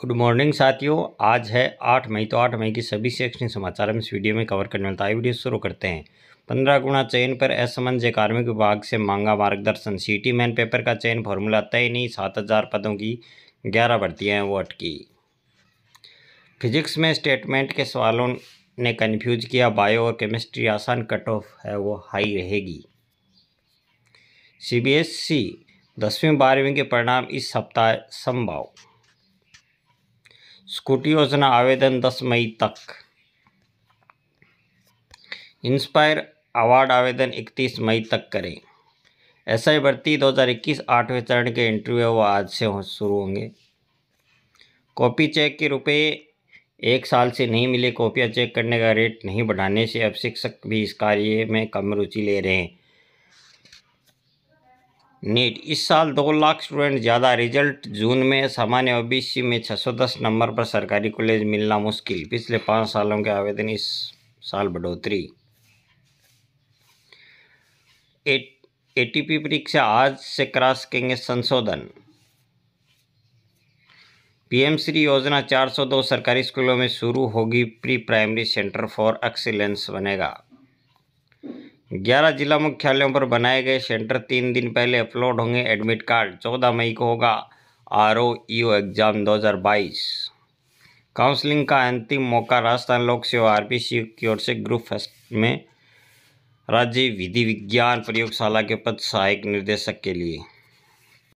good morning साथियों आज है आठ मई तो आठ मई की सभी शैक्षणिक समाचार हम इस वीडियो में कवर करने वाले तो वीडियो शुरू करते हैं पंद्रह गुणा चयन पर असमंज कार्मिक विभाग से मांगा मार्गदर्शन सिटी मैन पेपर का चयन फॉर्मूला तय नहीं सात हज़ार पदों की ग्यारह भर्तियाँ वो अटकी फिजिक्स में स्टेटमेंट के सवालों ने कन्फ्यूज किया बायो और केमिस्ट्री आसान कट ऑफ है वो हाई रहेगी सी सी e, दसवीं बारहवीं के परिणाम इस सप्ताह संभव स्कूटी योजना आवेदन दस मई तक इंस्पायर अवार्ड आवेदन इकतीस मई तक करें एस आई भर्ती 2021 आठवें चरण के इंटरव्यू वो आज से हो शुरू होंगे कॉपी चेक के रुपए एक साल से नहीं मिले कॉपियाँ चेक करने का रेट नहीं बढ़ाने से अब शिक्षक भी इस कार्य में कम रुचि ले रहे हैं नीट इस साल दो लाख स्टूडेंट ज़्यादा रिजल्ट जून में सामान्य ओबीसी में 610 नंबर पर सरकारी कॉलेज मिलना मुश्किल पिछले पाँच सालों के आवेदन इस साल बढ़ोतरी एटीपी परीक्षा आज से करा सकेंगे संशोधन पीएम श्री योजना 402 सरकारी स्कूलों में शुरू होगी pre primary centre for excellence बनेगा ग्यारह जिला मुख्यालयों पर बनाए गए सेंटर तीन दिन पहले अपलोड होंगे एडमिट कार्ड चौदह मई को होगा आर ओ एग्ज़ाम 2022 काउंसलिंग का अंतिम मौका राजस्थान लोक सेवा आर की ओर से ग्रुप फर्स्ट में राज्य विधि विज्ञान प्रयोगशाला के पद सहायक निर्देशक के लिए